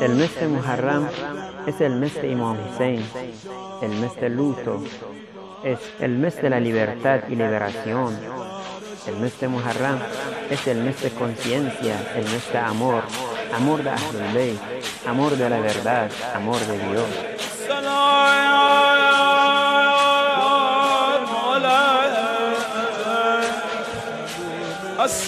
El mes de Muharram es el mes de Imam Hussein, el mes de luto, es el mes de la libertad y liberación. El mes de Muharram es el mes de conciencia, el mes de amor, amor de Ahlul amor de la verdad, amor de Dios. El mes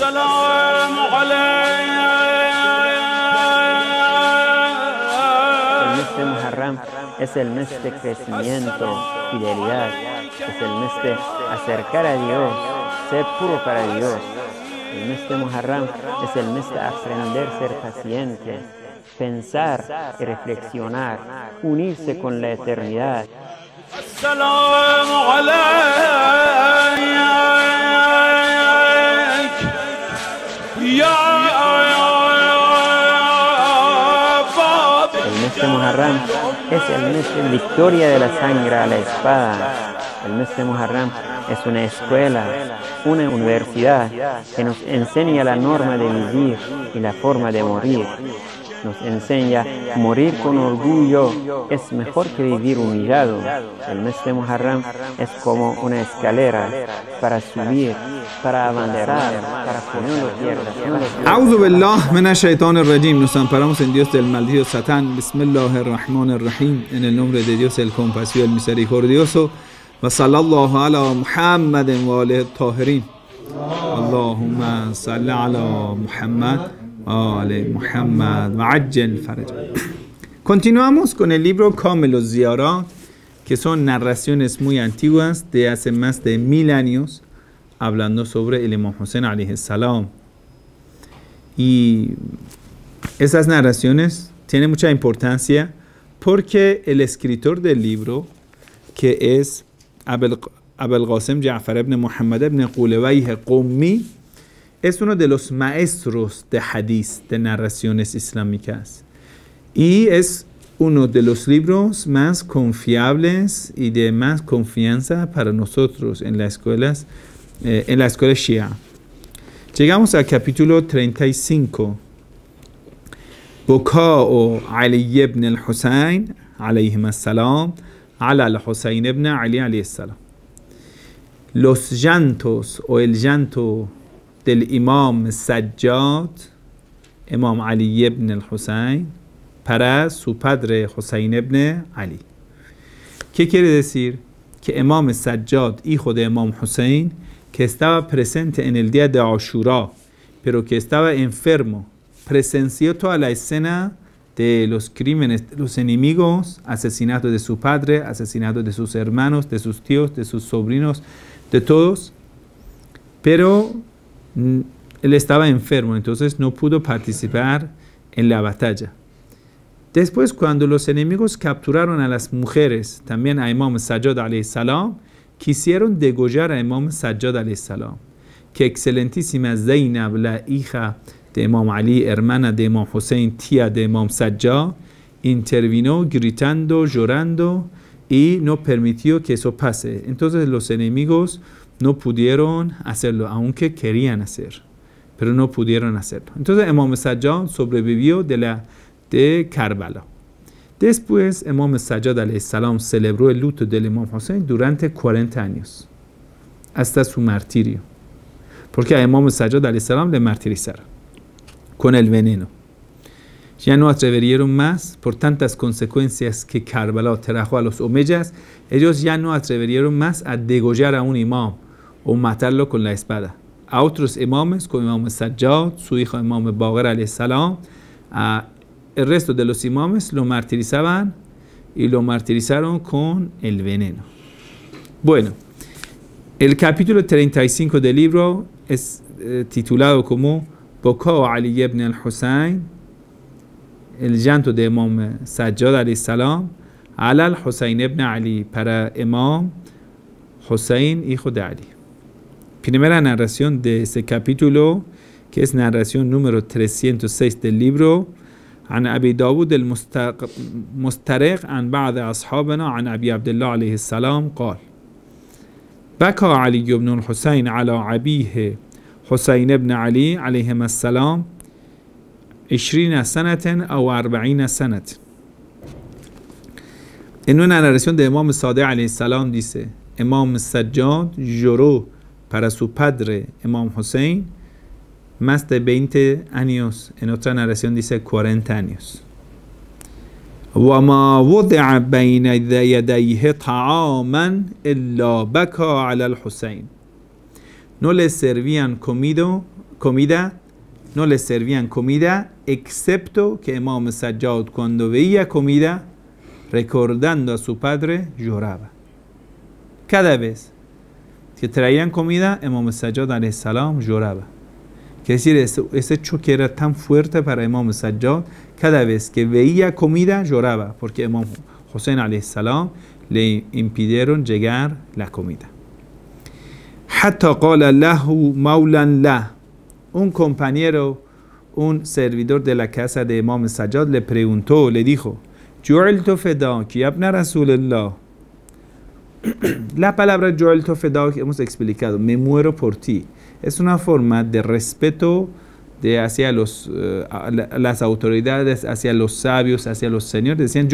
de Muharram es el mes de crecimiento, fidelidad, es el mes de acercar a Dios, ser puro para Dios. El mes de Muharram es el mes de aprender a ser paciente, pensar y reflexionar, unirse con la eternidad. de Muharram es el mes de victoria de la sangre a la espada. El mes de Muharram es una escuela, una universidad que nos enseña la norma de vivir y la forma de morir nos enseña, morir con orgullo es mejor que vivir humillado. El mes de Muharram es como una escalera para subir, para avanzar, para poner los rajim. Nos amparamos en Dios del maldito Satán. rahim En el nombre de Dios, el compasivo, el misericordioso. وصلى ala على محمد وآله الطاهرين اللهم صل Muhammad Continuamos con el libro Come los que son narraciones muy antiguas de hace más de mil años, hablando sobre el Imam Hussein salam. Y esas narraciones tienen mucha importancia porque el escritor del libro, que es Abel, Qasim Ja'far ibn Muhammad ibn Qummi, es uno de los maestros de hadith, de narraciones islámicas. Y es uno de los libros más confiables y de más confianza para nosotros en las escuelas, eh, en la escuela Shia. Llegamos al capítulo 35. بكاء Los llantos o el llanto الامام سجاد امام علی ابن الحسین پرست سوپدر پدر حسین ابن علی که که دسیر که امام سجاد ای خود امام حسین که استا و پرسنت انل دیا دا پرو که استا و انفرمو پرسنسیو تو علی سنا de los crímenes de los enemigos, asesinato de su padre, asesinato de sus hermanos, de sus tíos, de sus sobrinos, de todos. Mm, él estaba enfermo, entonces no pudo participar en la batalla. Después, cuando los enemigos capturaron a las mujeres, también a Imam Sajjad salam, quisieron degollar a Imam Sajjad salam, que excelentísima Zainab, la hija de Imam Ali, hermana de Imam Hussein, tía de Imam Sajjad, intervino gritando, llorando y no permitió que eso pase. Entonces los enemigos no pudieron hacerlo, aunque querían hacer, pero no pudieron hacerlo. Entonces Imam Sajjad sobrevivió de, la, de Karbala. Después, Imam Sajjad salam celebró el luto del Imam Hussein durante 40 años, hasta su martirio, porque a Imam Sajjad salam le martirizaron con el veneno. Ya no atreverieron más por tantas consecuencias que Karbala trajo a los omeyas, ellos ya no atreverieron más a degollar a un imam o matarlo con la espada. A otros imames, como Imam Sajjad, su hijo Imam Baqir alayhi salam, a, el resto de los imames lo martirizaban y lo martirizaron con el veneno. Bueno, el capítulo 35 del libro es eh, titulado como Boca Ali ibn al-Hussein, el llanto de Imam Sajjad alayhi salam, al Hussein ibn Ali, para Imam Hussein, hijo de Ali. Primera narración de که capítulo, que es narración número 306 del libro, عن أبي داود المسترق عن بعض أصحابنا عن أبي عبدالله الله عليه السلام قال بكى علي بن الحسين على أبيه حسين بن علي عليهما السلام عشرين سنة أو أربعين سنة En una narración de Imam Sade السلام دیسه Imam Sajjad para su padre, Imam Hussein, más de 20 años. En otra narración dice 40 años. no le servían comido, comida, no les servían comida, excepto que Imam Sajjad cuando veía comida, recordando a su padre, lloraba. Cada vez که ترین کمیده امام سجاد علیه السلام جورابه که را تم پر امام سجاد کده که ویی کمیده جورابه پرکه امام حسین علیه السلام لی این جگر لکمیده حتی قال الله مولا له اون کمپانی رو اون سرویدور دل کسد امام سجاد لپریونتو لدیخو جوعل تو فدا که ابن رسول الله La palabra yo el hemos explicado, me muero por ti, es una forma de respeto de hacia los, eh, las autoridades, hacia los sabios, hacia los señores. Decían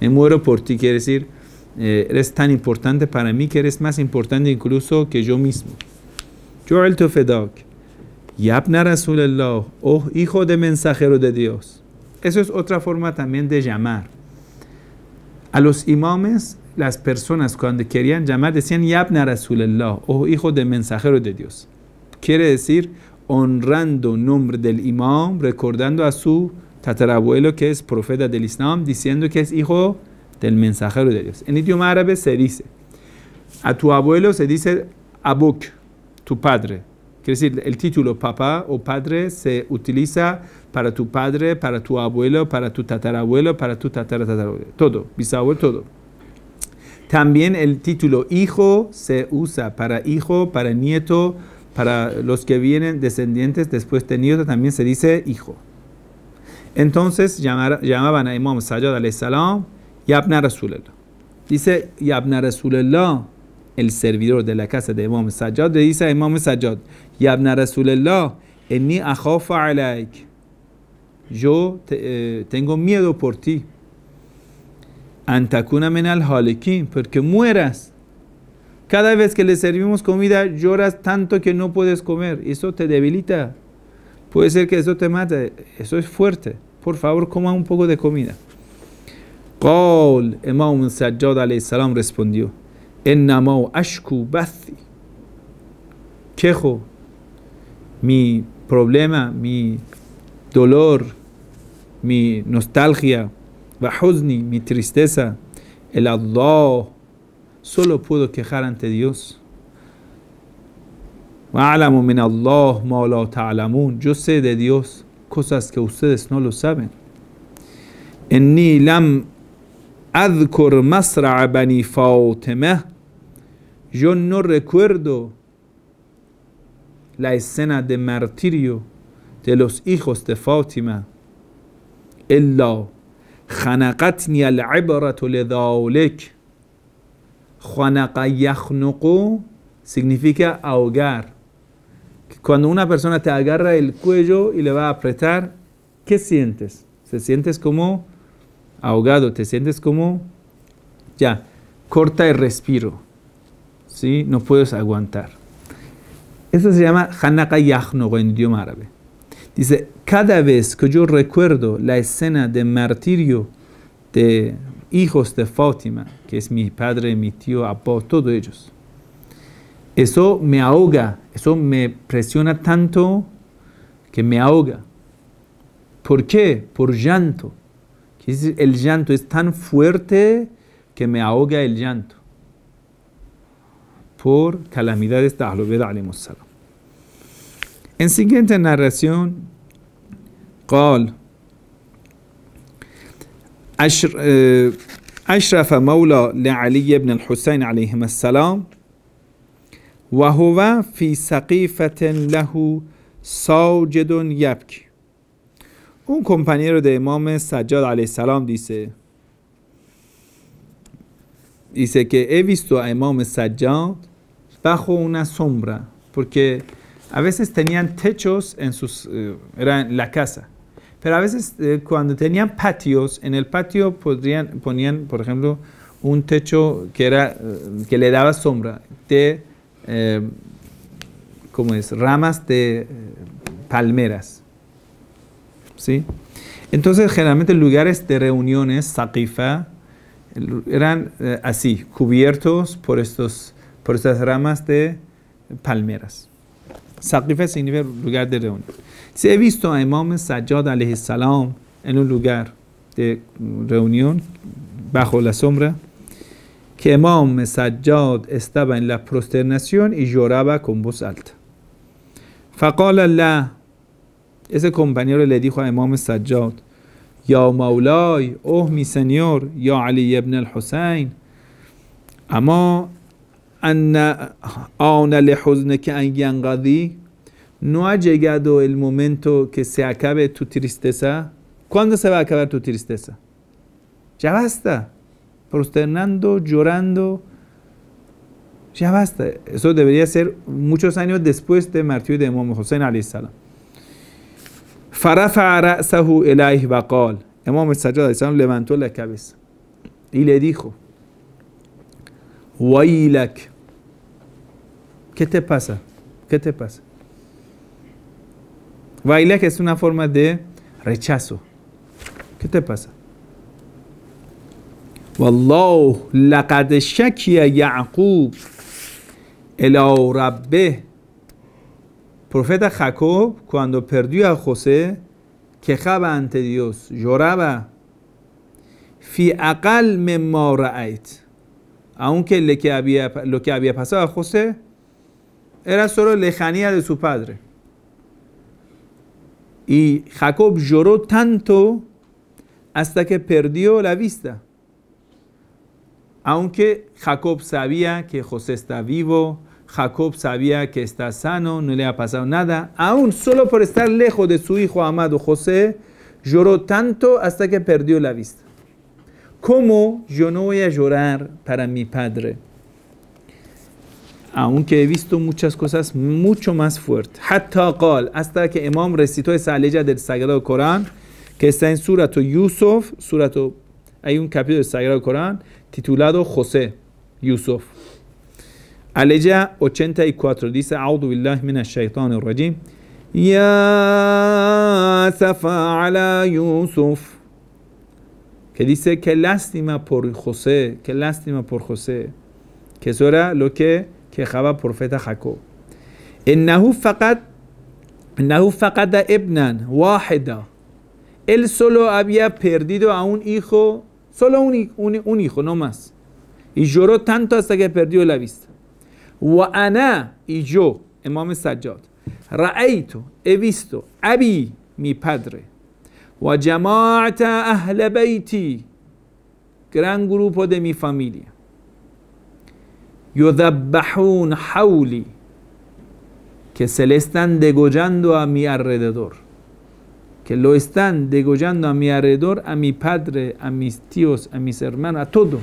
me muero por ti, quiere decir, eh, eres tan importante para mí que eres más importante incluso que yo mismo. Yo el Yabna oh hijo de mensajero de Dios. Eso es otra forma también de llamar. A los imames las personas cuando querían llamar decían Yabna Rasulallah, o oh hijo del mensajero de Dios. Quiere decir honrando nombre del imam, recordando a su tatarabuelo que es profeta del Islam, diciendo que es hijo del mensajero de Dios. En idioma árabe se dice, a tu abuelo se dice abuk, tu padre. Quiere decir, el título papá o padre se utiliza para tu padre, para tu abuelo, para tu tatarabuelo, para tu tatarabuelo, Todo, bisabuelo, todo. También el título hijo se usa para hijo, para nieto, para los que vienen descendientes después de nieto también se dice hijo. Entonces llamaban a Imam Sayyad alayhi salam Yabna Rasulallah. Dice Yabna Rasulallah, el servidor de la casa de Imam Sajjad, le dice a Imam Sajjad, Yabna Rasulallah, enni akhafa alaik. Yo eh, tengo miedo por ti. Antakuna al porque mueras. Cada vez que le servimos comida lloras tanto que no puedes comer. Eso te debilita. Puede ser que eso te mate. Eso es fuerte. Por favor, coma un poco de comida. Imam Sajjad salam respondió: ashku bathi. Quejo. Mi problema, mi dolor, mi nostalgia mi tristeza, el Allah, solo puedo quejar ante Dios. min Allah Yo sé de Dios cosas que ustedes no lo saben. ni lam adkur masra bani Yo no recuerdo la escena de martirio de los hijos de Fátima. Allah خنقتني العبرة خنق significa ahogar. Cuando una persona te agarra el cuello y le va a apretar, ¿qué sientes? Se sientes como ahogado, te sientes como ya, corta el respiro. ¿Sí? No puedes aguantar. Eso se llama Hanaka en idioma árabe. Dice, cada vez que yo recuerdo la escena de martirio de hijos de Fátima, que es mi padre, mi tío, apóstol todos ellos, eso me ahoga, eso me presiona tanto que me ahoga. ¿Por qué? Por llanto. El llanto es tan fuerte que me ahoga el llanto. Por calamidades de salam. En siguiente narración, قال اشرف مولا لعلی ابن الحسین علیه السلام و فی فی سقیفت له ساجد یبکی اون کمپانیه رو ده امام سجاد علیه السلام دیسه دیسه که he امام سجاد Imam اون bajo A veces tenían techos en sus, eh, era la casa, pero a veces eh, cuando tenían patios, en el patio ponían, por ejemplo, un techo que, era, eh, que le daba sombra de, ¿cómo es?, ramas de palmeras. Entonces, generalmente lugares de reuniones, saqifa, eran así, cubiertos por, estos, por estas ramas de palmeras. سقیفه سینیفه لوگر در رونی سویس تو امام سجاد علیه السلام اینو لوگر در رونیون بخول سمره که امام سجاد استبن لپروسترنسیون ای جوره کنبوس علت فقال الله ایسه کمپنیار لدی خواه امام سجاد یا مولای اوه می سنیور یا علی ابن الحسین اما ان آن که ان ینقضی نو ha llegado که momento que se acabe tu tristeza. ¿Cuándo se va a acabar tu Ya basta. Prosternando, llorando. Ya basta. Eso debería ser muchos años después de martirio de Imam Hussein alayhi فرفع رأسه وقال Imam Sajjad alayhi levantó la cabeza y le dijo ¿Qué te pasa? ¿Qué te pasa? que es una forma de rechazo. ¿Qué te pasa? Wallahu laqad yaqub Profeta Jacob, cuando perdió a José, quejaba ante Dios, lloraba. Fi aunque que lo que había pasado a José era solo lejanía de su padre. Y Jacob lloró tanto hasta que perdió la vista. Aunque Jacob sabía que José está vivo, Jacob sabía que está sano, no le ha pasado nada, aún solo por estar lejos de su hijo amado José, lloró tanto hasta que perdió la vista. ¿Cómo yo no voy a llorar para mi padre? aunque he visto muchas cosas mucho más fuertes. Hatta qal, hasta que Imam recitó esa aleya del Sagrado Corán, que está en Surato Yusuf, Surato, hay un capítulo del Sagrado Corán titulado José, Yusuf. Aleya 84 dice, A'udhu billahi minash shaitanir rajim. Ya safa ala Yusuf. Que dice, qué lástima por José, qué lástima por José. Que eso era lo que که خواه پروفیت خکو انهو فقط انهو فقط ابنن واحدا ال سلو ابیا پردیدو اون ایخو سلو اون ایخو اون اون ایخو نوم است ایجو رو تن و انا ایجو امام سجاد رأیتو اویستو ابی می پدره و جماعت اهل بیتی گران گروپ و دمی فامیلیه yudabbahun hauli, que se le están degollando a mi alrededor, que lo están degollando a mi alrededor, a mi padre, a mis tíos, a mis hermanos, a todos.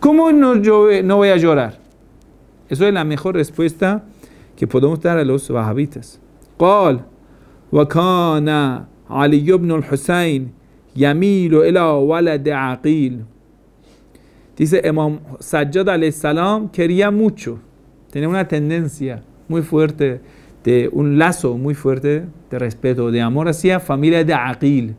¿Cómo no, voy a llorar? Eso es la mejor respuesta que podemos dar a los wahabitas. قال Dice Imam Sajjad al-Salam quería mucho, tenía una tendencia muy fuerte, de un lazo muy fuerte de respeto, de amor hacia familia de Aqil.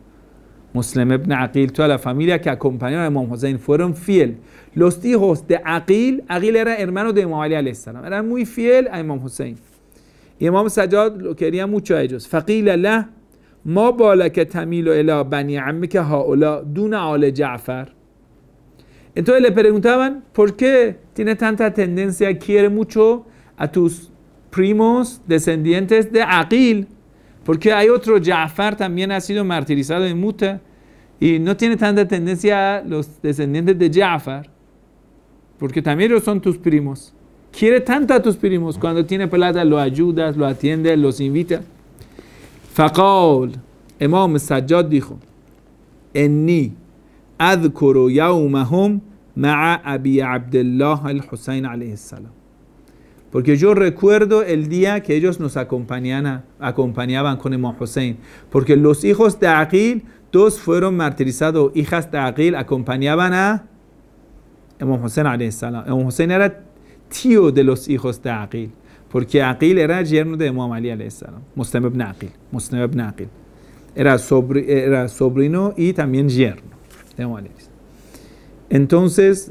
Muslim ibn Aqil, toda la familia que acompañó a Imam Hussein fueron fiel. Los hijos de Aqil, Aqil era hermano de Imam Ali al-Salam, eran muy fiel a Imam Hussein. Imam Sajjad lo quería mucho a ellos. فقیل له ما بالک تمیل bani بنی عمک هاولا دون آل جعفر Entonces le preguntaban, ¿por qué tiene tanta tendencia, quiere mucho a tus primos descendientes de Aqil? Porque hay otro Ja'far también ha sido martirizado en Muta y no tiene tanta tendencia a los descendientes de Ja'far, porque también ellos son tus primos. Quiere tanto a tus primos, cuando tiene plata lo ayudas, lo atiendes, los invita. Faqal, Imam Sajjad dijo, Enni, adkuru ma'a Abi Abdullah al-Husayn alayhi salam. Porque yo recuerdo el día que ellos nos acompañaban con Imam Hussein. Porque los hijos de Aqil, dos fueron martirizados. Hijas de Aqil acompañaban a Imam Hussein salam. Imam Hussein era tío de los hijos de Aqil. Porque Aqil era yerno de Imam Ali salam. ibn Aqil. Aqil. Era, era sobrino y también yerno. Entonces,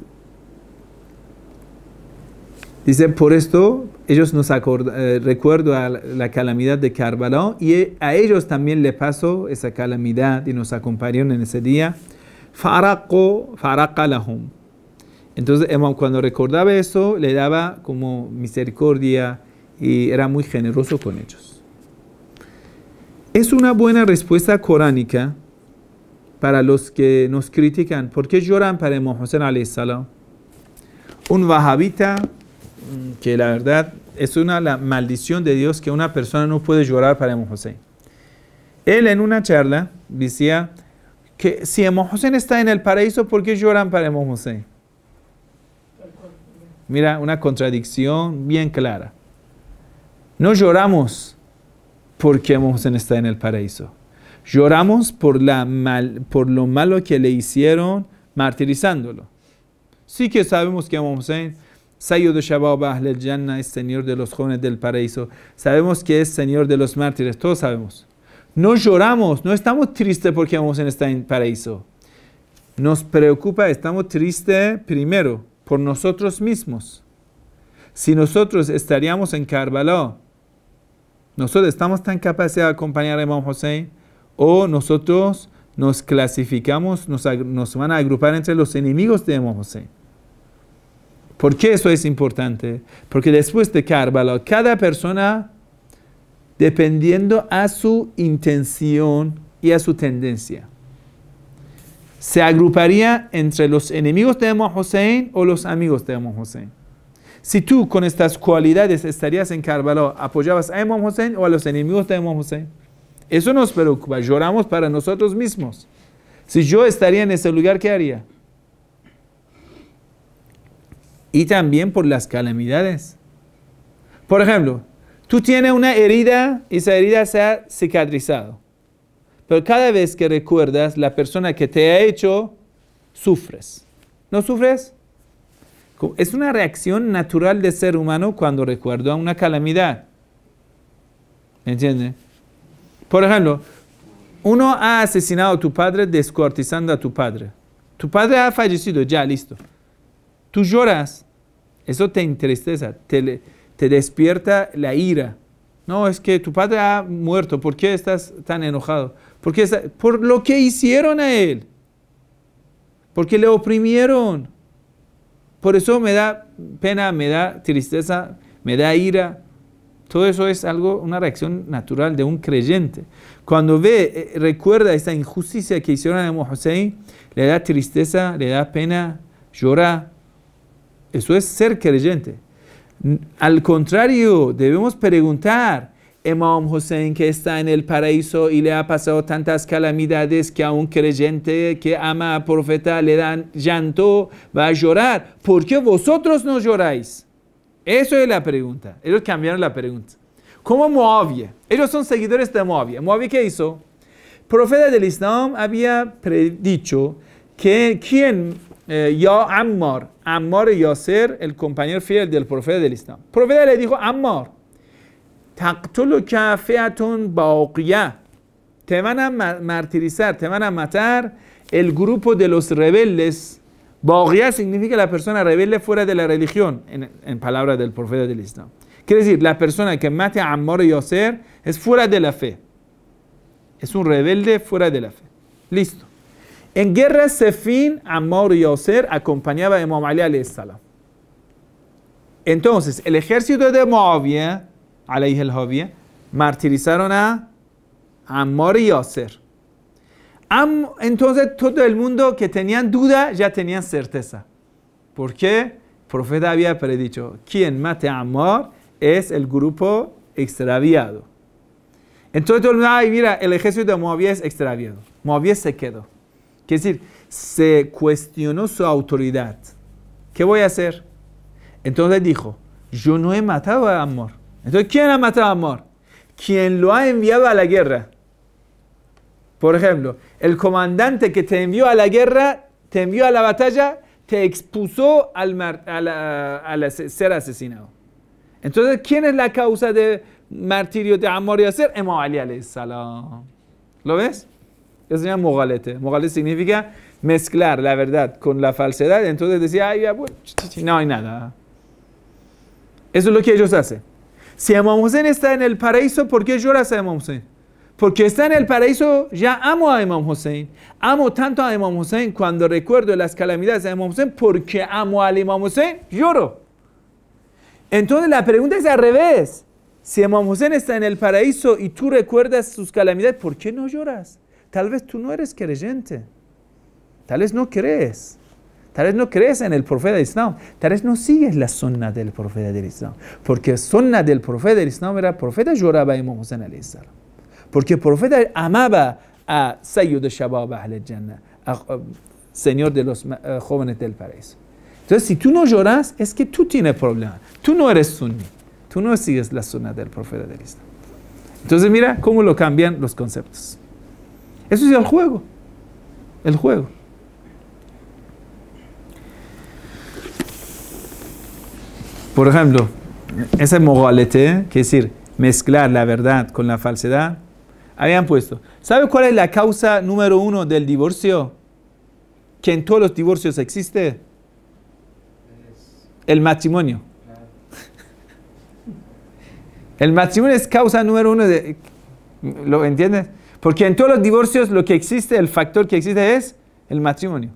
dice, por esto ellos nos eh, recuerdo a la calamidad de Carvalho y e, a ellos también le pasó esa calamidad y nos acompañaron en ese día. Entonces, em, cuando recordaba eso, le daba como misericordia y era muy generoso con ellos. Es una buena respuesta coránica para los que nos critican. ¿Por qué lloran para Imam Hussein Un wahabita, mm, que la verdad es una la maldición de Dios que una persona no puede llorar para Imam Él en una charla decía que si Imam está en el paraíso, ¿por qué lloran para Imam José? Mira, una contradicción bien clara. No lloramos porque Imam está en el paraíso Lloramos por, la por lo malo que le hicieron martirizándolo. Sí que sabemos que Imam Hussein, Sayyid Shabab Ahl Jannah, es Señor de los jóvenes del paraíso. Sabemos que es Señor de los mártires, todos sabemos. No lloramos, no estamos tristes porque Imam Hussein está en paraíso. Nos preocupa, estamos tristes primero por nosotros mismos. Si nosotros estaríamos en Karbala, nosotros estamos tan capaces de acompañar a Imam Hussein, o nosotros nos clasificamos, nos, van a agrupar entre los enemigos de Imam José. ¿Por qué eso es importante? Porque después de Karbala, cada persona, dependiendo a su intención y a su tendencia, se agruparía entre los enemigos de Imam Hussein o los amigos de Imam Hussein. Si tú con estas cualidades estarías en Karbala, ¿apoyabas a Imam Hussein o a los enemigos de Imam Hussein? Eso nos preocupa, lloramos para nosotros mismos. Si yo estaría en ese lugar, ¿qué haría? Y también por las calamidades. Por ejemplo, tú tienes una herida y esa herida se ha cicatrizado. Pero cada vez que recuerdas la persona que te ha hecho, sufres. ¿No sufres? Es una reacción natural del ser humano cuando recuerda una calamidad. ¿Me entiendes? Por ejemplo, uno ha asesinado a tu padre descuartizando a tu padre. Tu padre ha fallecido, ya listo. Tú lloras, eso te entristece, te, despierta la ira. No, es que tu padre ha muerto, ¿por qué estás tan enojado? Porque por lo que hicieron a él, porque le oprimieron. Por eso me da pena, me da tristeza, me da ira. Todo eso es algo, una reacción natural de un creyente. Cuando ve, eh, recuerda esa injusticia que hicieron a Imam le da tristeza, le da pena, llora. Eso es ser creyente. Al contrario, debemos preguntar, Imam Hussein que está en el paraíso y le ha pasado tantas calamidades que a un creyente que ama a profeta le dan llanto, va a llorar. ¿Por qué vosotros no lloráis? Eso es la pregunta. Ellos cambiaron la pregunta. ¿Cómo Moavia, ellos son seguidores de Moavia. ¿Moavia qué hizo? El Profeta del Islam había predicho que quien eh, ya Ammar, Ammar Yasser, el compañero fiel del profeta del Islam. El profeta le dijo, Ammar, Te van a martirizar, te van a matar el grupo de los rebeldes Baogía significa la persona rebelde fuera de la religión, en, palabras del profeta del Islam. Quiere decir, la persona que mate a Amor y Yasser es fuera de la fe. Es un rebelde fuera de la fe. Listo. En guerra Sefin, Amor y Yasser acompañaba a Imam Ali Entonces, el ejército de Muawiyah, alayhi martirizaron a Amor y Yasser. Entonces todo el mundo que tenían duda ya tenían certeza. Porque el profeta había predicho, quien mate a Amor es el grupo extraviado. Entonces todo el mundo, mira, el ejército de Moabía es extraviado. Moabía se quedó. Quiere decir, se cuestionó su autoridad. ¿Qué voy a hacer? Entonces dijo, yo no he matado a Amor. Entonces, ¿quién ha matado a Amor? Quien lo ha enviado a la guerra. Por ejemplo, el comandante que te envió a la guerra, te envió a la batalla, te expuso al, ser asesinado. Entonces, ¿quién es la causa de martirio de amor y de Ali salam. ¿Lo ves? Eso se llama mogalete. Mogalete significa mezclar la verdad con la falsedad. Entonces decía, Ay, ya, pues, no hay nada. Eso es lo que ellos hacen. Si Imam Hussein está en el paraíso, ¿por qué lloras a Hussein? Porque está en el paraíso, ya amo a Imam Hussein. Amo tanto a Imam Hussein cuando recuerdo las calamidades de Imam Hussein porque amo al Imam Hussein, lloro. Entonces la pregunta es al revés. Si Imam Hussein está en el paraíso y tú recuerdas sus calamidades, ¿por qué no lloras? Tal vez tú no eres creyente. Tal vez no crees. Tal vez no crees en el profeta de Islam. Tal vez no sigues la sunna del profeta de Islam. Porque la del profeta de Islam era profeta lloraba a Imam Hussein al Islam. Porque el profeta amaba a Sayyid Shabab Ahl Señor de los eh, jóvenes del paraíso. Entonces, si tú no lloras, es que tú tienes problema. Tú no eres sunni. Tú no sigues la sunna del profeta del Islam. Entonces, mira cómo lo cambian los conceptos. Eso es el juego. El juego. Por ejemplo, ese mogalete, ¿eh? que es decir, mezclar la verdad con la falsedad, habían puesto. ¿Sabe cuál es la causa número uno del divorcio? Que en todos los divorcios existe. El matrimonio. El matrimonio es causa número uno de... ¿Lo entiendes? Porque en todos los divorcios lo que existe, el factor que existe es el matrimonio.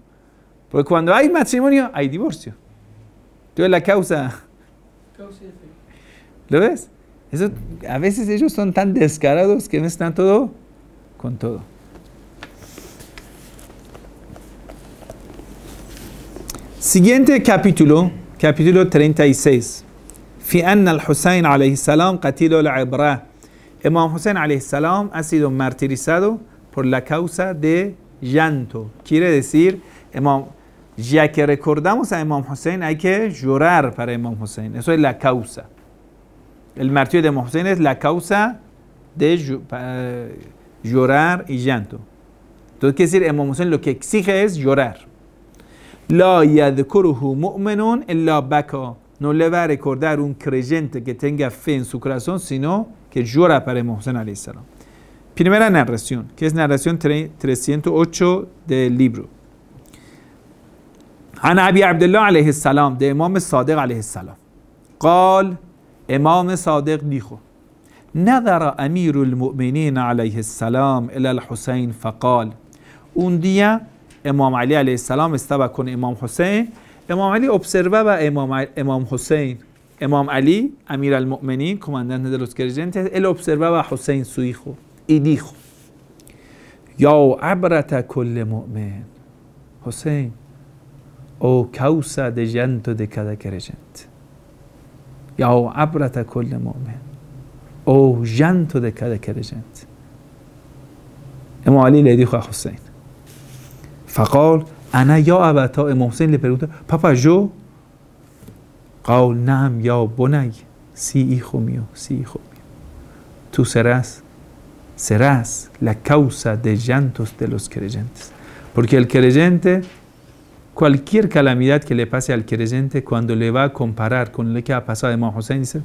Porque cuando hay matrimonio, hay divorcio. Entonces la causa... ¿Lo ves? a veces ellos son tan descarados que están todo con todo. Siguiente capítulo, capítulo 36. al Husain alayhi salam السلام al العبرة. Imam Hussein عليه السلام ha sido martirizado por la causa de llanto. Quiere decir, ya que recordamos a Imam Hussein, hay que llorar para Imam Hussein. Eso es la causa. el martillo de Mohsen es la causa de llorar y llanto. Entonces quiere decir, el Hussein lo que exige es llorar. La yadkuruhu mu'minun illa baka. No le va a recordar un creyente que tenga fe en su corazón, sino que llora para Mohsen Hussein a.s. Primera narración, que es narración 308 del libro. Ana abi Abdullah alayhi salam, de Imam Sadiq alayhi salam. قال إمام صادق ديخو نظر أمير المؤمنين عليه السلام إلى الحسين فقال اون دیا امام علی علیه السلام استبع کن امام حسین امام علی ابسربه و امام, امام حسین امام علی امیر المؤمنین کماندن دلوت کرجنت ال ابسربه و حسین سوی خو ایدی خو یا عبرت کل مؤمن حسین او کوسه دجنت و دکده کرجنت یا عبرت کل مؤمن او جنت و دکر دکر جنت امام لیدی خواه حسین فقال انا یا عبتا امام حسین لی پرگوتا پاپا جو قال نعم یا بنگ سی ای خومیو سی ای خومیو تو سرس سرس لکوسا دی جنتوس دلوس کرجنتس los creyentes cualquier calamidad que le pase al creyente cuando le va a comparar con lo que ha pasado a Imam Hussein, dice,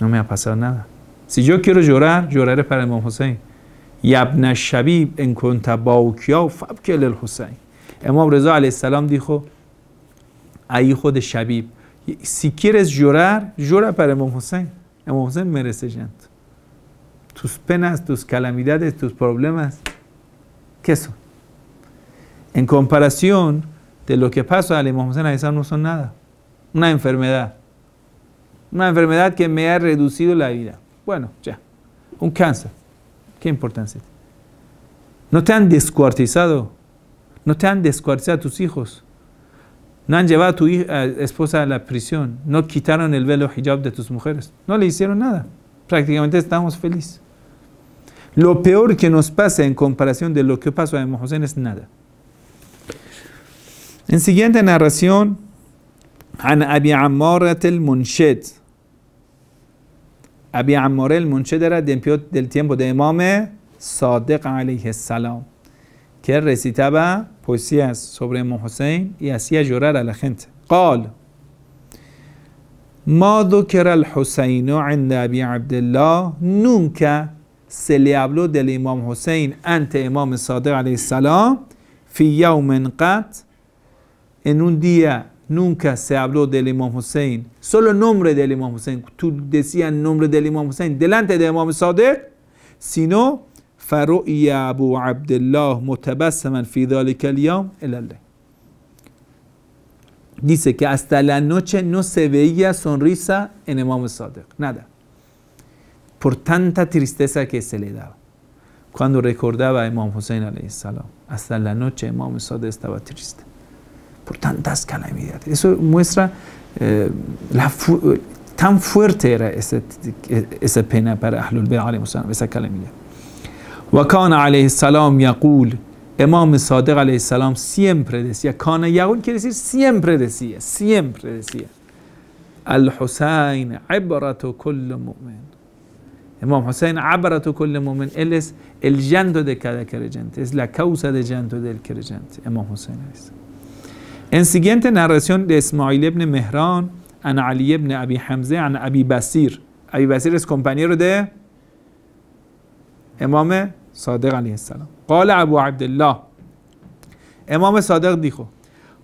no me ha pasado nada. Si yo quiero llorar, lloraré para Imam Hussein. Yabna Shabib en cuenta fabkel el Hussein. Imam Reza salam dijo a hijo de Shabib, si quieres llorar, llora para Imam Hussein. Imam Hussein merece llanto. Tus penas, tus calamidades, tus problemas, ¿qué son? En comparación de lo que pasó a Alemán Hussein, esas no son nada. Una enfermedad. Una enfermedad que me ha reducido la vida. Bueno, ya. Un cáncer. ¿Qué importancia? ¿No te han descuartizado? ¿No te han descuartizado a tus hijos? No han llevado a tu esposa a la prisión. No quitaron el velo hijab de tus mujeres. No le hicieron nada. Prácticamente estamos felices. Lo peor que nos pasa en comparación de lo que pasó a Imam es nada. En siguiente narración, An Abi Ammarat el Munshid. Abi Ammar el Munshid era del tiempo de Imam Sadiq alayhi salam, que recitaba poesías sobre Imam Hussein y hacía llorar a la gente. قال ما ذكر الحسين عند أبي عبد الله نونك سليابلو دل إمام حسين أنت إمام صادق عليه السلام في يوم قط en un día nunca se habló del Imam Hussein, solo el nombre del Imam Hussein, tú decías el nombre del Imam Hussein delante del Imam Sadiq, sino فرؤي abu abdullah mutabasam al في al اليوم Dice que hasta la noche no se veía sonrisa en Imam Sadiq, nada. Por tanta tristeza que se le daba. Cuando recordaba a Imam Hussein, hasta la noche Imam Sadiq estaba triste. por tantas calamidades. Eso muestra eh, la fu tan fuerte era esa, esa pena para Ahlul Bayt esa calamidad. وكان alayhi salam yaqul, Imam Sadiq alayhi salam siempre decía, kana yaqul quiere decir siempre decía, siempre decía. Al-Husayn ibratu kullu mu'min. Imam Hussein abratu kullu mu'min. Él es el llanto de cada creyente, es la causa de llanto del creyente, Imam Hussein alayhi salam. انسیگنت نرسیون د اسماعیل بن مهران ان علی ابن ابی حمزه ان ابی بسیر ابی بسیر از کمپانی رو ده امام صادق علیه السلام قال ابو عبدالله امام صادق دیخو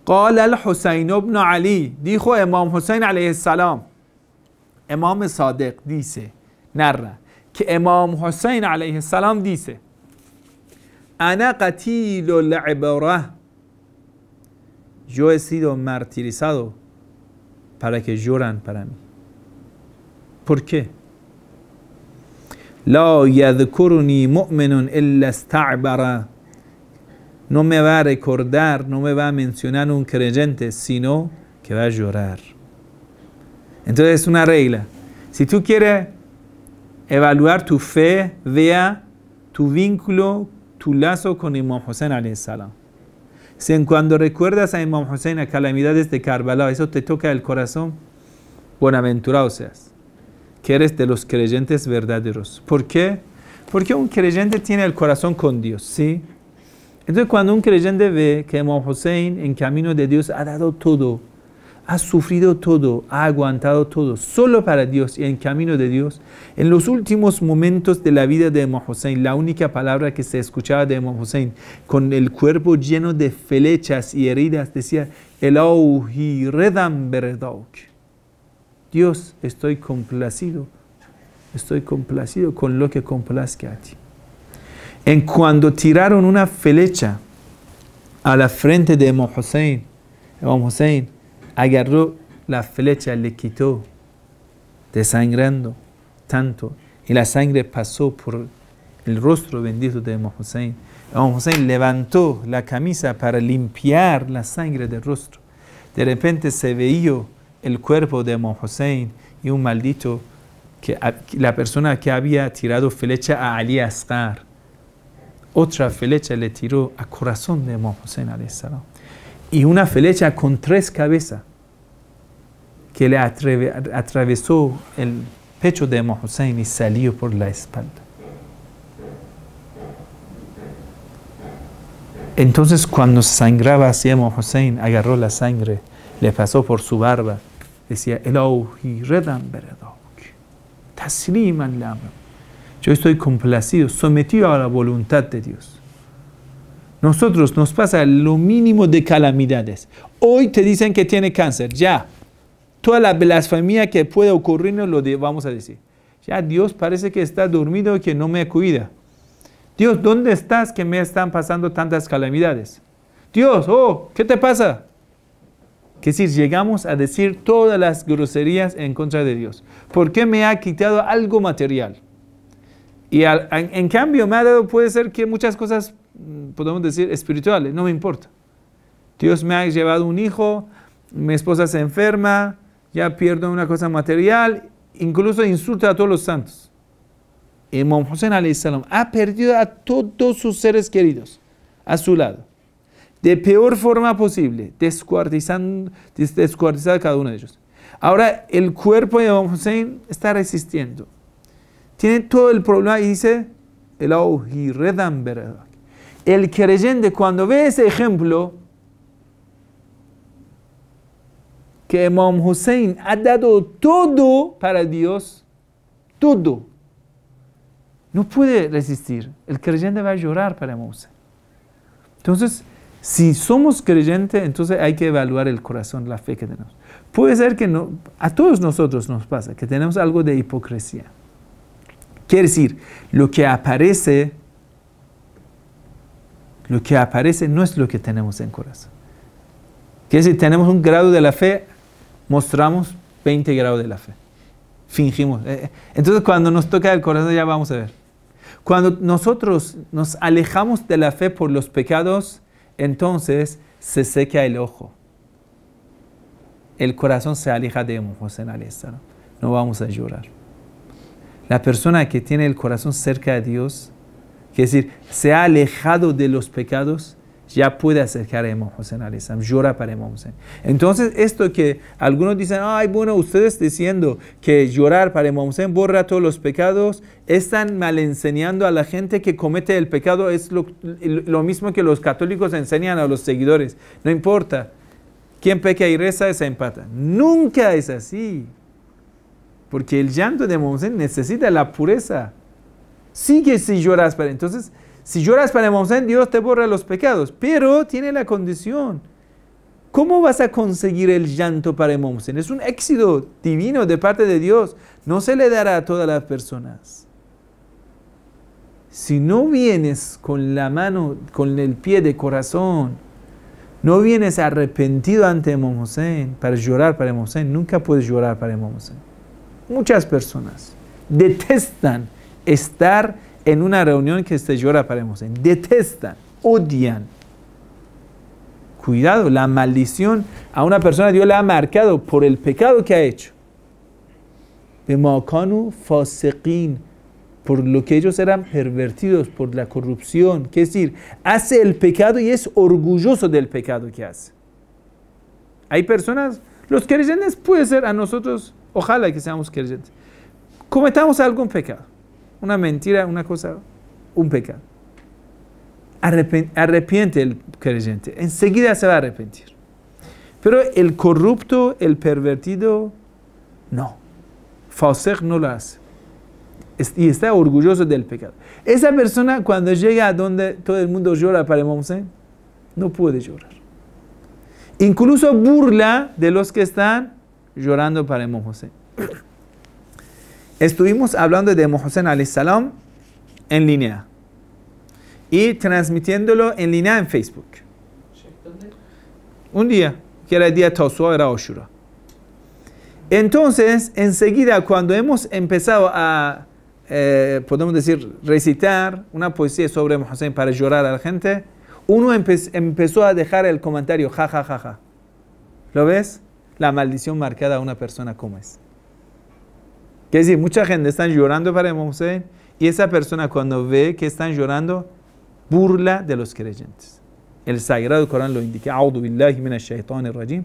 قال الحسین ابن علی دیخو امام حسین علیه السلام امام صادق دیسه نره که امام حسین علیه السلام دیسه انا قتیل العبره yo he sido martirizado para que lloran para mí. ¿Por qué? No me va a recordar, no me va a mencionar un creyente, sino que va a llorar. Entonces es una regla. Si tú quieres evaluar tu fe, vea tu vínculo, tu lazo con Imam Hussein alayhi salam. Cuando recuerdas a Imam Hussein a calamidades de Karbala, eso te toca el corazón. Buenaventurado seas, que eres de los creyentes verdaderos. ¿Por qué? Porque un creyente tiene el corazón con Dios, ¿sí? Entonces cuando un creyente ve que Imam Hussein en camino de Dios ha dado todo, ha sufrido todo, ha aguantado todo, solo para Dios y en camino de Dios. En los últimos momentos de la vida de Imam la única palabra que se escuchaba de Imam Hussein, con el cuerpo lleno de flechas y heridas, decía, Elohi redam beredauk. Dios, estoy complacido, estoy complacido con lo que complazca a ti. En cuando tiraron una flecha a la frente de Imam Hussein, agarró la flecha, le quitó, desangrando tanto, y la sangre pasó por el rostro bendito de Imam Hussein. Hussein levantó la camisa para limpiar la sangre del rostro. De repente se veía el cuerpo de Imam Hussein y un maldito, que, la persona que había tirado flecha a Ali Otra flecha le tiró al corazón de Imam Hussein. Alayhi y una flecha con tres cabezas que le atravesó el pecho de Imam y salió por la espalda. Entonces cuando sangraba hacia Imam agarró la sangre, le pasó por su barba, decía, Elohi redan tasliman Yo estoy complacido, sometido a la voluntad de Dios. Nosotros nos pasa lo mínimo de calamidades. Hoy te dicen que tiene cáncer, ya. Toda la blasfemia que puede ocurrirnos lo vamos a decir. Ya Dios parece que está dormido y que no me cuida. Dios, ¿dónde estás que me están pasando tantas calamidades? Dios, oh, ¿qué te pasa? Que si llegamos a decir todas las groserías en contra de Dios. ¿Por qué me ha quitado algo material? Y en, en, cambio me ha dado, puede ser que muchas cosas Mm, podemos decir, espirituales, no me importa. Dios me ha llevado un hijo, mi esposa se enferma, ya pierdo una cosa material, incluso insulta a todos los santos. Imam Hussein salam ha perdido a todos sus seres queridos a su lado, de peor forma posible, descuartizando, descuartizando a cada uno de ellos. Ahora el cuerpo de Imam Hussein está resistiendo. Tiene todo el problema y dice, el el creyente cuando ve ese ejemplo que Imam Hussein ha dado todo para Dios, todo, no puede resistir. El creyente va a llorar para Imam Hussein. Entonces, si somos creyentes, entonces hay que evaluar el corazón, la fe que tenemos. Puede ser que a todos nosotros nos pasa que tenemos algo de hipocresía. Quiere decir, lo que aparece lo que aparece no es lo que tenemos en corazón. Que si tenemos un grado de la fe, mostramos 20 grados de la fe. Fingimos. Eh, eh, entonces cuando nos toca el corazón ya vamos a ver. Cuando nosotros nos alejamos de la fe por los pecados, entonces se seca el ojo. El corazón se aleja de José No vamos a llorar. La persona que tiene el corazón cerca de Dios que decir, se ha alejado de los pecados, ya puede acercar a Imam a llora para Imam Entonces, esto que algunos dicen, ay, bueno, ustedes diciendo que llorar para Imam borra todos los pecados, están mal enseñando a la gente que comete el pecado, es lo, mismo que los católicos enseñan a los seguidores. No importa, quien peca y reza se empata. Nunca es así, porque el llanto de Imam necesita la pureza sigue si lloras para Entonces, si lloras para Mosén, Dios te borra los pecados, pero tiene la condición. ¿Cómo vas a conseguir el llanto para mosén Es un éxito divino de parte de Dios. No se le dará a todas las personas. Si no vienes con la mano, con el pie de corazón, no vienes arrepentido ante Momosén para llorar para mosén nunca puedes llorar para Momosén Muchas personas detestan estar en una reunión que se llora para en Detestan, odian. Cuidado, la maldición a una persona Dios la ha marcado por el pecado que ha hecho. por lo que ellos eran pervertidos, por la corrupción. Es decir, hace el pecado y es orgulloso del pecado que hace. Hay personas, los creyentes puede ser a nosotros, ojalá que seamos creyentes, cometamos algún pecado una mentira, una cosa, un pecado. arrepiente el creyente, enseguida se va a arrepentir. Pero el corrupto, el pervertido, no. Fausek no lo hace. Y está orgulloso del pecado. Esa persona cuando llega a donde todo el mundo llora para el monse, no puede llorar. Incluso burla de los que están llorando para el Hussein. Estuvimos hablando de al salam en línea y transmitiéndolo en línea en Facebook. Un día, que era el día Tosua, era Oshura. Entonces, enseguida, cuando hemos empezado a, eh, podemos decir, recitar una poesía sobre Mohsen para llorar a la gente, uno empezó a dejar el comentario, jajajaja. ¿Lo ves? La maldición marcada a una persona como es. Quiere decir, mucha gente está llorando para Imam Hussein y esa persona cuando ve que están llorando, burla de los creyentes. El Sagrado Corán lo indica. A'udhu minash rajim.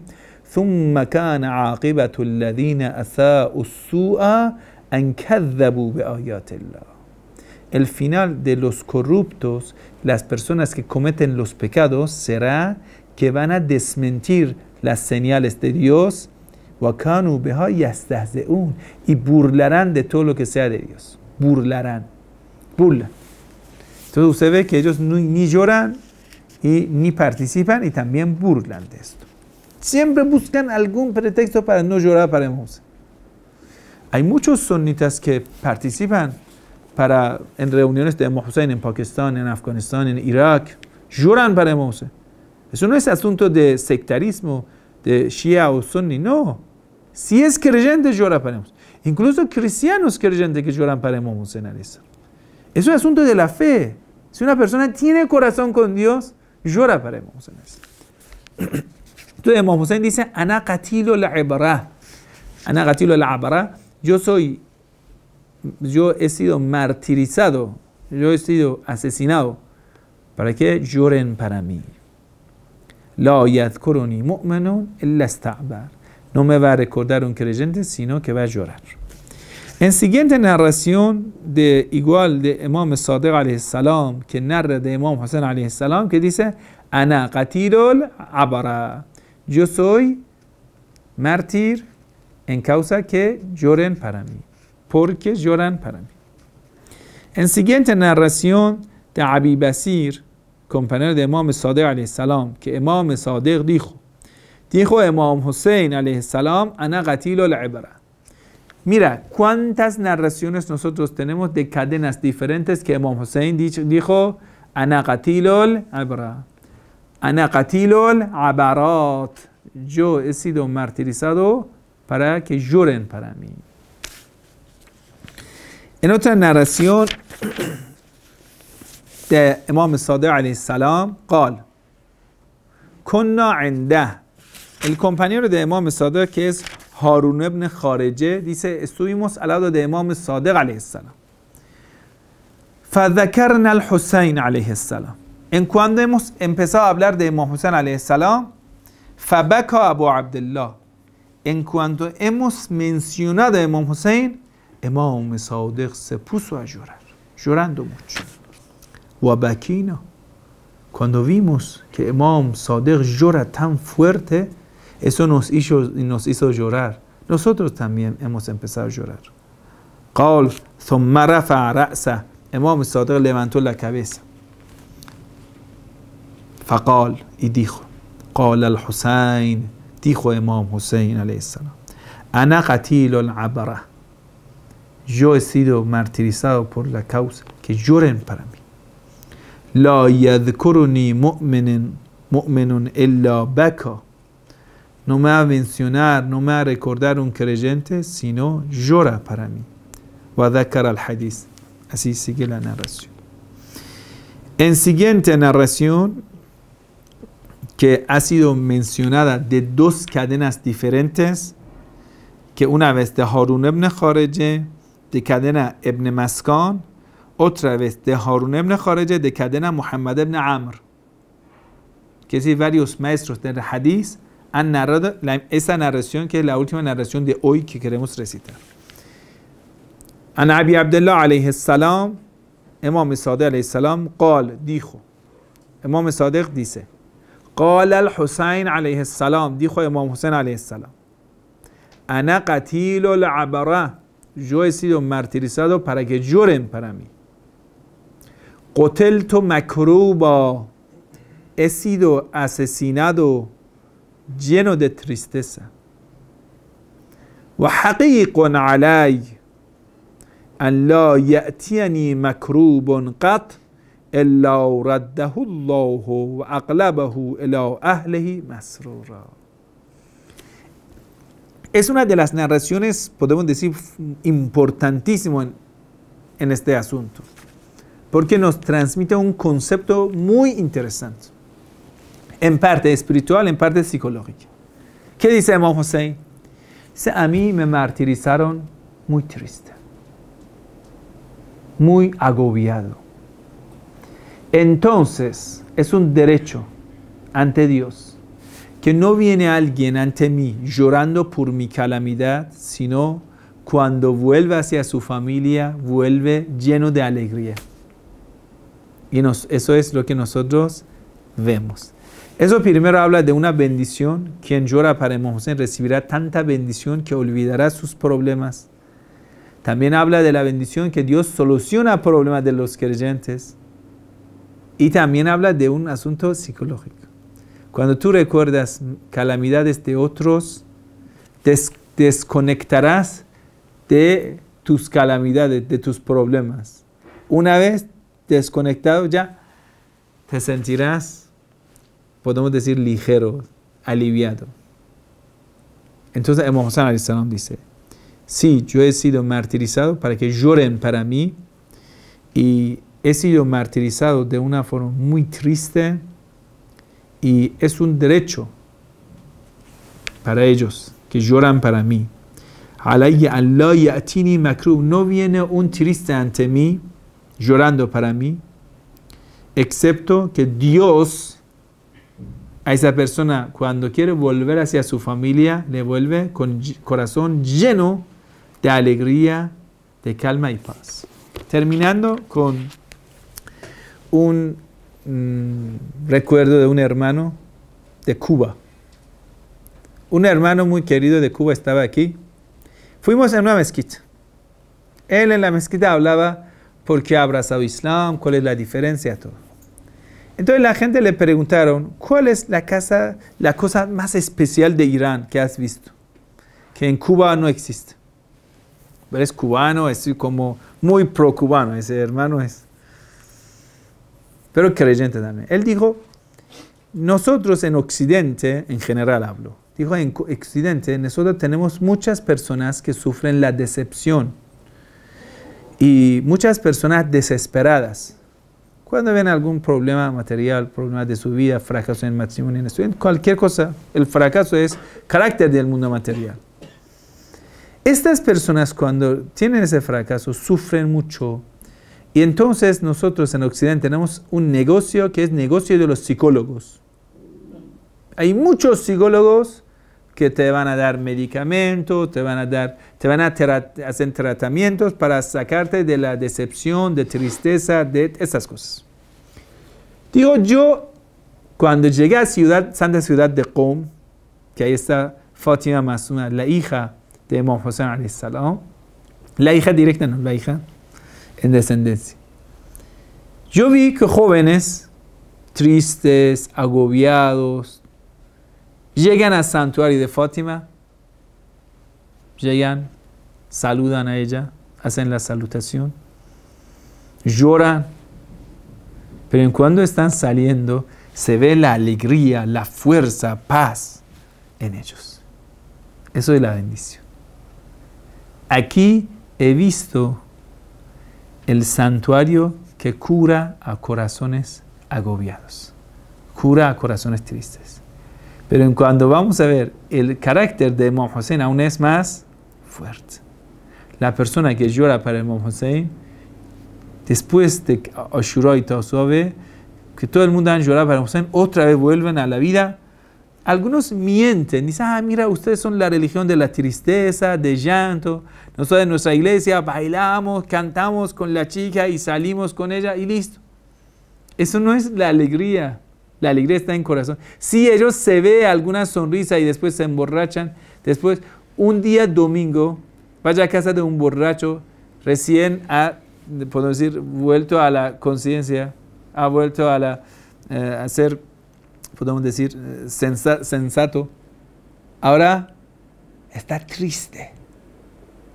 El final de los corruptos, las personas que cometen los pecados, será que van a desmentir las señales de Dios y burlarán de todo lo que sea de Dios. Burlarán. Burla. Entonces usted ve que ellos ni, lloran, y, ni participan y también burlan de esto. Siempre buscan algún pretexto para no llorar para Musa. Hay muchos sonitas que participan para, en reuniones de Hussein en Pakistán, en Afganistán, en Irak. Lloran para Musa. Eso no es asunto de sectarismo, de Shia o Sunni, no. Si es creyente, llora para Incluso cristianos creyentes que lloran para Eso Es un asunto de la fe. Si una persona tiene corazón con Dios, llora para Musa Entonces Imam Hussein dice, Ana la ibra. Ana la ibra. Yo soy, yo he sido martirizado, yo he sido asesinado para que lloren para mí. La yadkuruni mu'manun illa sta'bar. نو می ور رکورد در اون کرجنت سینو که و جورج ان سیگنت نراسیون د ایگوال د امام صادق علیه السلام که نر د امام حسن علیه السلام که دیسه انا قتیل العبره سوی مرتیر ان کاوسا که جورن پرمی پر که جورن پرمی ان سیگنت نراسیون دی عبی بسیر کمپنر د امام صادق علیه السلام که امام صادق دیخو دیخو خب امام حسین علیه السلام انا قتیل العبره میره کونتس نرسیونس نسوتوس تنموس ده کدنس دیفرنتس که امام حسین دیخو انا قتیل العبره انا قتیل العبرات جو سید و مرتریسد و پره که جورن پره می اینو تا نرسیون ده امام صادق علیه السلام قال کننا عنده ال رو ده امام صادق که از هارون ابن خارجه دیس استویموس مس ده امام صادق علیه السلام فذکرنا الحسین علیه السلام این کواند مس ام پسا ابلر ده امام حسین علیه السلام فبکی ابو عبد الله ان کواند امس ده امام حسین امام صادق سپوس و اجور جورند و مچ و بکینا کندویموس که امام صادق جورتن فورته Eso nos hizo, nos hizo llorar. Nosotros también hemos empezado a llorar. قال ثم رفع رأسه امام صادق لمنتو لکبیس فقال ای دیخو قال الحسین دیخو امام حسین علیه السلام انا قتیل العبره جو سیدو مرتریسادو پر لکوس که جرن پرمی لا یذکرونی مؤمن مؤمن الا بکا no me va a mencionar, no me va a recordar un creyente, sino llora para mí. cara al hadith. Así sigue la narración. En siguiente narración, que ha sido mencionada de dos cadenas diferentes, que una vez de Harun ibn de cadena ibn Maskan, otra vez de Harun ibn de cadena Muhammad ibn Amr. Que si varios maestros del hadith این نرسیون که لالتیما اوی که کرموست رسیده انا عبی عبدالله علیه السلام امام صادق علیه السلام قال دیخو امام صادق دیسه قال الحسین علیه السلام دیخو امام حسین علیه السلام انا قتیل العبره جو سید و مرترسه دو پرگ جورم پرمی قتلت و مکروبا اسید و اسسیند lleno de tristeza. وحقيق علي أن لا يأتيني مكروب قط إلا رده الله وأقلبه أهله مسرورا Es una de las narraciones, podemos decir, importantísimo en este asunto, porque nos transmite un concepto muy interesante en parte espiritual, en parte psicológica. ¿Qué dice Imam Hussein? Dice, a mí me martirizaron muy triste, muy agobiado. Entonces, es un derecho ante Dios que no viene alguien ante mí llorando por mi calamidad, sino cuando vuelve hacia su familia, vuelve lleno de alegría. Y eso es lo que nosotros vemos. Eso primero habla de una bendición. Quien llora para el monje recibirá tanta bendición que olvidará sus problemas. También habla de la bendición que Dios soluciona problemas de los creyentes. Y también habla de un asunto psicológico. Cuando tú recuerdas calamidades de otros, te desconectarás de tus calamidades, de tus problemas. Una vez desconectado ya, te sentirás podemos decir ligero, aliviado. Entonces Al salam dice, sí, yo he sido martirizado para que lloren para mí y he sido martirizado de una forma muy triste y es un derecho para ellos que lloran para mí. No viene un triste ante mí llorando para mí, excepto que Dios a esa persona cuando quiere volver hacia su familia, le vuelve con corazón lleno de alegría, de calma y paz. Terminando con un mm, recuerdo de un hermano de Cuba. Un hermano muy querido de Cuba estaba aquí. Fuimos a una mezquita. Él en la mezquita hablaba por qué ha abrazado Islam, cuál es la diferencia, todo. Entonces la gente le preguntaron, ¿cuál es la, casa, la cosa más especial de Irán que has visto? Que en Cuba no existe. Pero es cubano, es como muy pro-cubano, ese hermano es. Pero creyente también. Él dijo, nosotros en Occidente, en general hablo, dijo en Occidente, nosotros tenemos muchas personas que sufren la decepción y muchas personas desesperadas cuando ven algún problema material, problema de su vida, fracaso en matrimonio, en estudio, cualquier cosa, el fracaso es carácter del mundo material. Estas personas cuando tienen ese fracaso sufren mucho. Y entonces nosotros en Occidente tenemos un negocio que es negocio de los psicólogos. Hay muchos psicólogos que te van a dar medicamentos, te van a dar, te van a hacer tratamientos para sacarte de la decepción, de tristeza, de esas cosas. Digo, yo cuando llegué a ciudad, Santa Ciudad de Qom, que ahí está Fátima Masuna, la hija de Imam Hussein la hija directa, no, la hija en descendencia. Yo vi que jóvenes tristes, agobiados, Llegan al santuario de Fátima, llegan, saludan a ella, hacen la salutación, lloran, pero en cuando están saliendo se ve la alegría, la fuerza, paz en ellos. Eso es la bendición. Aquí he visto el santuario que cura a corazones agobiados, cura a corazones tristes. Pero en cuando vamos a ver el carácter de Imam Hussein aún es más fuerte. La persona que llora para Imam Hussein, después de Ashura y Tasuave, que todo el mundo ha llorado para Hussein, otra vez vuelven a la vida. Algunos mienten, dicen, ah, mira, ustedes son la religión de la tristeza, de llanto. Nosotros en nuestra iglesia bailamos, cantamos con la chica y salimos con ella y listo. Eso no es la alegría. La alegría está en corazón. Si ellos se ve alguna sonrisa y después se emborrachan, después un día domingo, vaya a casa de un borracho recién ha, podemos decir, vuelto a la conciencia, ha vuelto a la eh, ser, podemos decir, eh, sensato. Ahora está triste,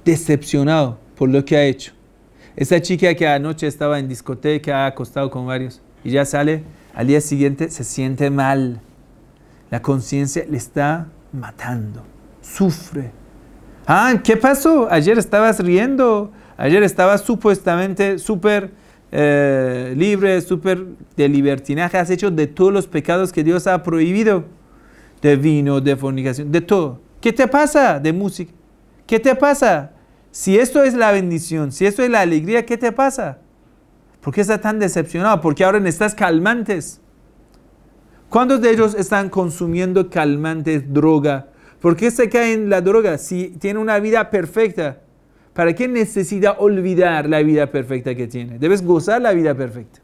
decepcionado por lo que ha hecho. Esa chica que anoche estaba en discoteca, ha acostado con varios y ya sale al día siguiente se siente mal. La conciencia le está matando. Sufre. Ah, ¿qué pasó? Ayer estabas riendo. Ayer estabas supuestamente súper eh, libre, súper de libertinaje. Has hecho de todos los pecados que Dios ha prohibido. De vino, de fornicación, de todo. ¿Qué te pasa? De música. ¿Qué te pasa? Si esto es la bendición, si esto es la alegría, ¿qué te pasa? ¿Por qué está tan decepcionado? ¿Por qué ahora necesitas calmantes? ¿Cuántos de ellos están consumiendo calmantes, droga? ¿Por qué se cae en la droga si tiene una vida perfecta? ¿Para qué necesita olvidar la vida perfecta que tiene? Debes gozar la vida perfecta.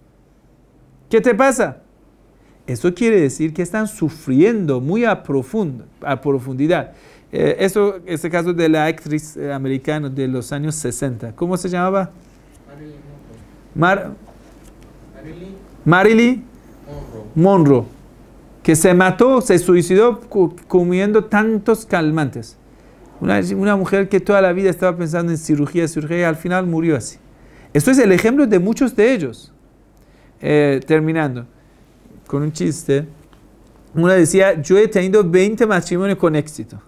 ¿Qué te pasa? Eso quiere decir que están sufriendo muy a, profundo, a profundidad. Eh, eso, este caso de la actriz eh, americana de los años 60, ¿cómo se llamaba? Marilyn Mar Marily Monroe, que se mató, se suicidó comiendo tantos calmantes. Una, mujer que toda la vida estaba pensando en cirugía, cirugía, y al final murió así. Esto es el ejemplo de muchos de ellos. Eh, terminando con un chiste. Una decía, yo he tenido 20 matrimonios con éxito.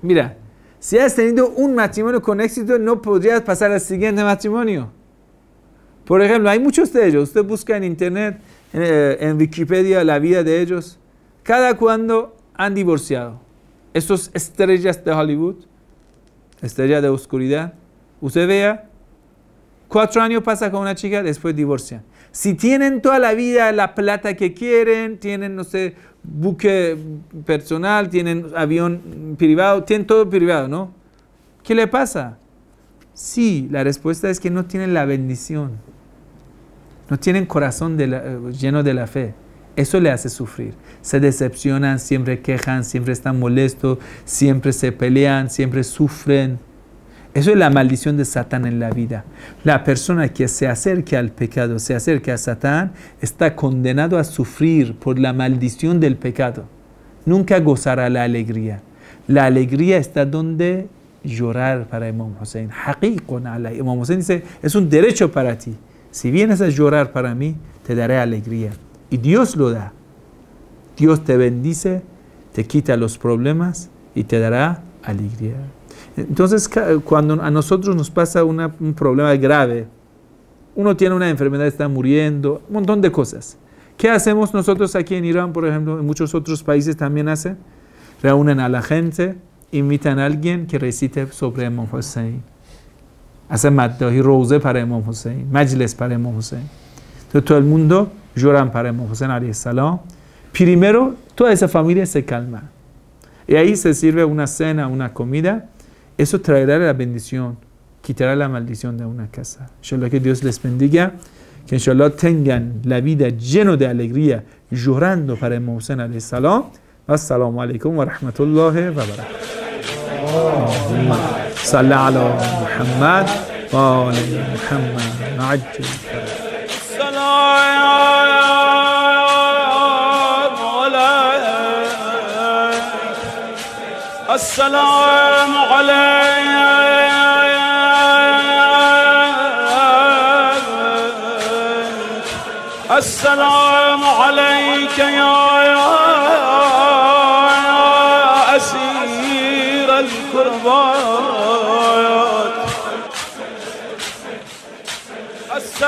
Mira, si has tenido un matrimonio con éxito, no podrías pasar al siguiente matrimonio. Por ejemplo, hay muchos de ellos. Usted busca en internet, eh, en, Wikipedia, la vida de ellos. Cada cuando han divorciado. Esos estrellas de Hollywood, estrellas de oscuridad. Usted vea, cuatro años pasa con una chica, después divorcian. Si tienen toda la vida la plata que quieren, tienen, no sé, buque personal, tienen avión privado, tienen todo privado, ¿no? ¿Qué le pasa? Sí, la respuesta es que no tienen la bendición no tienen corazón eh, lleno de la fe. Eso le hace sufrir. Se decepcionan, siempre quejan, siempre están molestos, siempre se pelean, siempre sufren. Eso es la maldición de Satán en la vida. La persona que se acerca al pecado, se acerca a Satán, está condenado a sufrir por la maldición del pecado. Nunca gozará la alegría. La alegría está donde llorar para Imam Hussein. Imam Hussein dice, es un derecho para ti si vienes a llorar para mí, te daré alegría. Y Dios lo da. Dios te bendice, te quita los problemas y te dará alegría. Entonces, cuando a nosotros nos pasa un problema grave, uno tiene una enfermedad, está muriendo, un montón de cosas. ¿Qué hacemos nosotros aquí en Irán, por ejemplo? En muchos otros países también hacen. Reúnen a la gente, invitan a alguien que recite sobre el Hussein اصلا مدداهی روزه پر امام حسین مجلس پر امام حسین تو تو الموندو جورم پر امام حسین علیه السلام پیریمه رو تو ایسا فامیلی ایسا کلمه ای یعنی ایسا سیر به اونا سینا اونا کمیده ایسا ترایره را بندیسیون کی ترایره اونا کسا که دیوست لس بندیگه که انشالله تنگن لبی در جن و در و پر امام حسین علیه السلام و السلام علیکم و رحمت الله و برحمت صلى على محمد وآل محمد عجل السلام عليك السلام عليك السلام عليك يا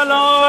চলো